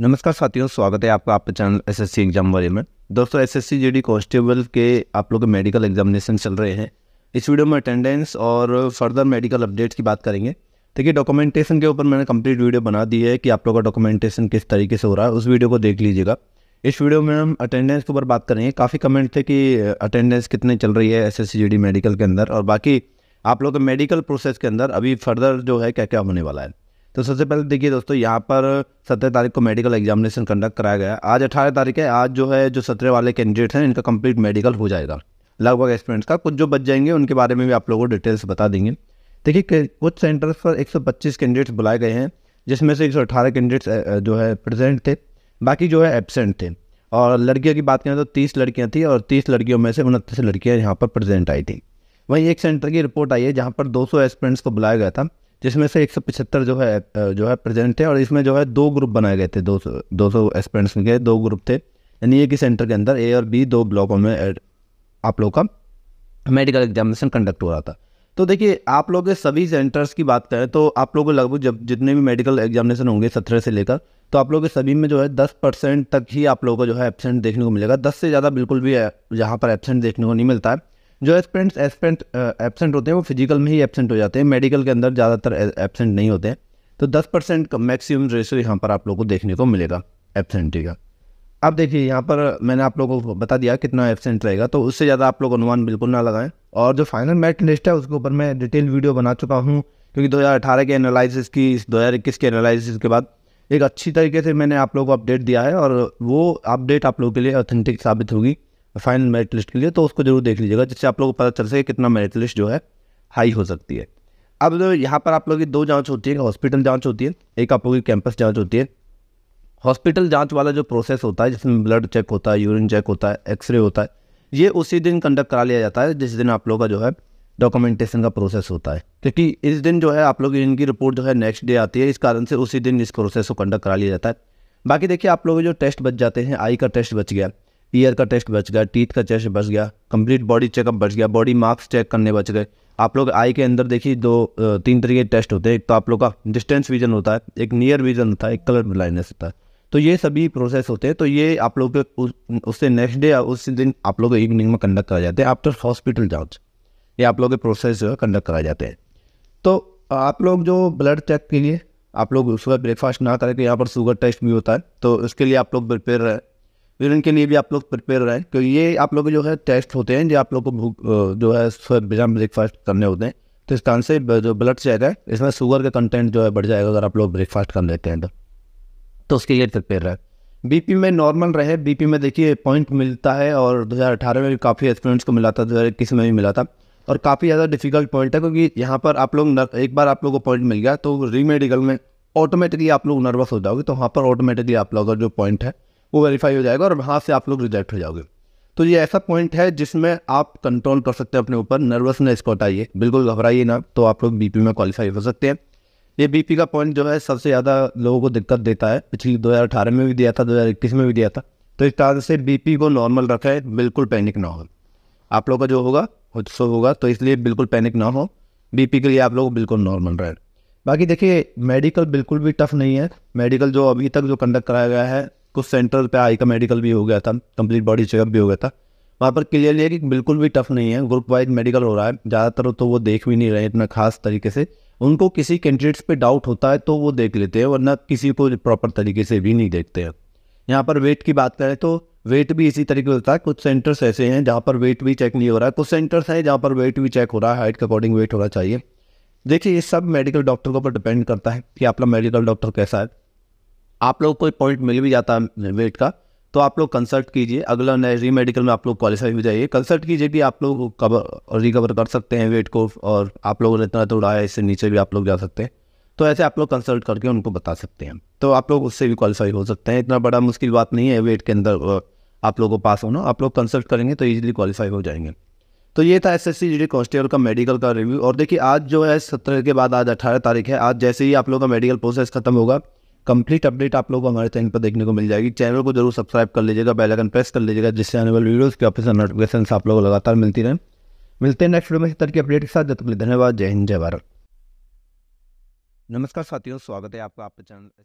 नमस्कार साथियों स्वागत है आपका आपके चैनल एसएससी एग्जाम वाले में दोस्तों एसएससी जीडी कांस्टेबल के आप लोग के मेडिकल एग्जामिनेशन चल रहे हैं इस वीडियो में अटेंडेंस और फर्दर मेडिकल अपडेट्स की बात करेंगे देखिए डॉक्यूमेंटेशन के ऊपर मैंने कंप्लीट वीडियो बना दी है कि आप लोग का डॉक्यूमेंटेशन किस तरीके से हो रहा है उस वीडियो को देख लीजिएगा इस वीडियो में हम अटेंडेंस के ऊपर बात करेंगे काफ़ी कमेंट थे कि अटेंडेंस कितने चल रही है एस एस मेडिकल के अंदर और बाकी आप लोग के मेडिकल प्रोसेस के अंदर अभी फर्दर जो है क्या क्या होने वाला है तो सबसे पहले देखिए दोस्तों यहाँ पर सत्रह तारीख को मेडिकल एग्जामिनेशन कंडक्ट कराया गया आज अठारह तारीख है आज जो है जो सत्रह वाले कैंडिडेट्स हैं इनका कंप्लीट मेडिकल हो जाएगा लगभग एक्सपीरियंस का कुछ जो बच जाएंगे उनके बारे में भी आप लोगों को डिटेल्स बता देंगे देखिए कुछ सेंटर्स पर एक कैंडिडेट्स बुलाए गए हैं जिसमें से एक कैंडिडेट्स जो है प्रेजेंट थे बाकी जो है एबसेंट थे और लड़कियों की बात करें तो तीस लड़कियाँ थी और तीस लड़कियों में से उनतीस लड़कियाँ यहाँ पर प्रेजेंट आई थी वहीं एक सेंटर की रिपोर्ट आई है जहाँ पर 200 सौ को बुलाया गया था जिसमें से एक सौ पिछहत्तर जो है जो है प्रेजेंट थे और इसमें जो है दो ग्रुप बनाए गए थे दो सौ दो सौ एस्पेरेंट्स के दो ग्रुप थे यानी एक ही सेंटर के अंदर ए और बी दो ब्लॉकों में आप लोग का मेडिकल एग्जामिनेशन कंडक्ट हो रहा था तो देखिए आप लोग के सभी सेंटर्स की बात करें तो आप को लगभग जब जितने भी मेडिकल एग्जामिनेशन होंगे सत्रह से लेकर तो आप लोग के सभी में जो है दस परसेंट तक ही आप लोगों को जो है एबसेंट देखने को मिलेगा दस से ज़्यादा बिल्कुल भी यहाँ पर एबसेंट देखने को नहीं मिलता है जो एस्पेंट्स एस्पेंट एबसेंट होते हैं वो फिजिकल में ही एबसेंट हो जाते हैं मेडिकल के अंदर ज़्यादातर एबसेंट नहीं होते तो दस परसेंट का मैक्सिमम रेशो यहाँ पर आप लोग को देखने को मिलेगा एबसेंटी का अब देखिए यहाँ पर मैंने आप लोगों को बता दिया कितना एबसेंट रहेगा तो उससे ज़्यादा आप लोग अनुमान बिल्कुल ना लगाएं और जो फाइनल मेरिट लिस्ट है उसके ऊपर मैं डिटेल वीडियो बना चुका हूँ क्योंकि 2018 के एनालिसिस की 2021 के एनालिसिस के बाद एक अच्छी तरीके से मैंने आप लोगों को अपडेट दिया है और वो अपडेट आप लोगों के लिए ऑथेंटिक साबित होगी फाइनल मेरिट लिस्ट के लिए तो उसको जरूर देख लीजिएगा जिससे आप लोगों को पता चल सके कितना मेरिट लिस्ट जो है हाई हो सकती है अब यहाँ पर आप लोगों की दो जाँच होती है हॉस्पिटल जाँच होती है एक आप लोगों की कैंपस जाँच होती है हॉस्पिटल जाँच वाला जो प्रोसेस होता है जिसमें ब्लड चेक होता है यूरिन चेक होता है एक्सरे होता है ये उसी दिन कंडक्ट करा लिया जाता है जिस दिन आप लोगों का जो है डॉक्यूमेंटेशन का प्रोसेस होता है क्योंकि इस दिन जो है आप लोग इनकी रिपोर्ट जो है नेक्स्ट डे आती है इस कारण से उसी दिन इस प्रोसेस को कंडक्ट करा लिया जाता है बाकी देखिए आप लोगों जो टेस्ट बच जाते हैं आई का टेस्ट बच गया ईयर का टेस्ट बच गया टीथ का टेस्ट बच गया कंप्लीट बॉडी चेकअप बच गया बॉडी मार्क्स चेक करने बच गए आप लोग आई के अंदर देखिए दो तीन तरीके के टेस्ट होते हैं एक तो आप लोग का डिस्टेंस विजन होता है एक नियर विजन होता है एक कलर ब्लाइंडनेस होता है तो ये सभी प्रोसेस होते हैं तो ये आप लोग के उससे नेक्स्ट डे या उस दिन आप लोग इवनिंग में कंडक्ट कराए जाते हैं आफ्टर हॉस्पिटल जाँच ये आप लोग के प्रोसेस जो है कंडक्ट कराए जाते हैं तो आप लोग जो ब्लड चेक के लिए आप लोग सुबह ब्रेकफास्ट ना करें तो यहाँ पर शुगर टेस्ट भी होता है तो इसके लिए आप लोग प्रिपेयर रहें फिर इनके लिए भी आप लोग प्रिपेयर रहें तो ये आप लोग जो है टेस्ट होते हैं जो आप लोग को जो है बिना ब्रेकफास्ट करने होते हैं तो इस कारण से जो ब्लड चेक है इसमें शुगर का कंटेंट जो है बढ़ जाएगा अगर आप लोग ब्रेकफास्ट कर लेते हैं तो तो उसके लिए प्रिपेयर रहे बी में नॉर्मल रहे बी में देखिए पॉइंट मिलता है और दो में भी काफ़ी स्टूडेंट्स को मिला था दो हज़ार में भी मिला था और काफ़ी ज़्यादा डिफिकल्ट पॉइंट है क्योंकि यहाँ पर आप लोग एक बार आप लोग को पॉइंट मिल गया तो रीमेडिकल में ऑटोमेटिकली आप लोग नर्वस हो जाओगे तो वहाँ पर ऑटोमेटिकली आप लोग का जो पॉइंट है वो वेरीफाई हो जाएगा और वहाँ से आप लोग रिजेक्ट हो जाओगे तो ये ऐसा पॉइंट है जिसमें आप कंट्रोल कर सकते हैं अपने ऊपर नर्वसनेस को हटाइए बिल्कुल घबराइए ना तो आप लोग बीपी में क्वालिफाई हो सकते हैं ये बीपी का पॉइंट जो है सबसे ज़्यादा लोगों को दिक्कत देता है पिछली 2018 में भी दिया था 2021 में भी दिया था तो इस कारण से बीपी को नॉर्मल रखें बिल्कुल पैनिक ना हो आप लोग का जो होगा वो होगा तो इसलिए बिल्कुल पैनिक ना हो बीपी के लिए आप लोग बिल्कुल नॉर्मल रहें बाकी देखिए मेडिकल बिल्कुल भी टफ नहीं है मेडिकल जो अभी तक जो कंडक्ट कराया गया है कुछ सेंटर पे आई का मेडिकल भी हो गया था कंप्लीट बॉडी चेकअप भी हो गया था वहाँ पर क्लियरली है कि बिल्कुल भी टफ नहीं है ग्रुप वाइज मेडिकल हो रहा है ज़्यादातर तो वो देख भी नहीं रहे इतना खास तरीके से उनको किसी कैंडिडेट्स पे डाउट होता है तो वो देख लेते हैं वरना किसी को प्रॉपर तरीके से भी नहीं देखते हैं यहाँ पर वेट की बात करें तो वेट भी इसी तरीके से होता है कुछ सेंटर्स ऐसे हैं जहाँ पर वेट भी चेक नहीं हो रहा है कुछ सेंटर्स हैं जहाँ पर वेट भी चेक हो रहा है हाइट के अकॉर्डिंग वेट होना चाहिए देखिए ये सब मेडिकल डॉक्टर के ऊपर डिपेंड करता है कि आपका मेडिकल डॉक्टर कैसा है आप लोग कोई पॉइंट मिल भी जाता है वेट का तो आप लोग कंसल्ट कीजिए अगला नए री मेडिकल में आप लोग क्वालिफाई हो जाइए कंसल्ट कीजिए कि आप लोग कवर रिकवर कर सकते हैं वेट को और आप लोगों ने इतना तो उड़ाया इससे नीचे भी आप लोग जा सकते हैं तो ऐसे आप लोग कंसल्ट करके उनको बता सकते हैं तो आप लोग उससे भी क्वालिफाई हो सकते हैं इतना बड़ा मुश्किल बात नहीं है वेट के अंदर आप लोगों को पास होना आप लोग कंसल्ट करेंगे तो ईजिली क्वालिफाई हो जाएंगे तो ये था एस एस सी कांस्टेबल का मेडिकल का रिव्यू और देखिए आज जो है सत्रह के बाद आज अठारह तारीख है आज जैसे ही आप लोगों का मेडिकल प्रोसेस खत्म होगा कंप्लीट अपडेट आप लोगों को हमारे चैनल पर देखने को मिल जाएगी चैनल को जरूर सब्सक्राइब कर लीजिएगा बेल आइकन प्रेस कर लीजिएगा जिससे आने वाले वीडियोस के ऑफिस नोटिफिकेशन आप लोगों को लगातार मिलती रहे मिलते हैं नेक्स्ट वीडियो में तरह की अपडेट के साथ जब तक धन्यवाद जय हिंद जय भारत नमस्कार साथियों स्वागत है आपका आपके चैनल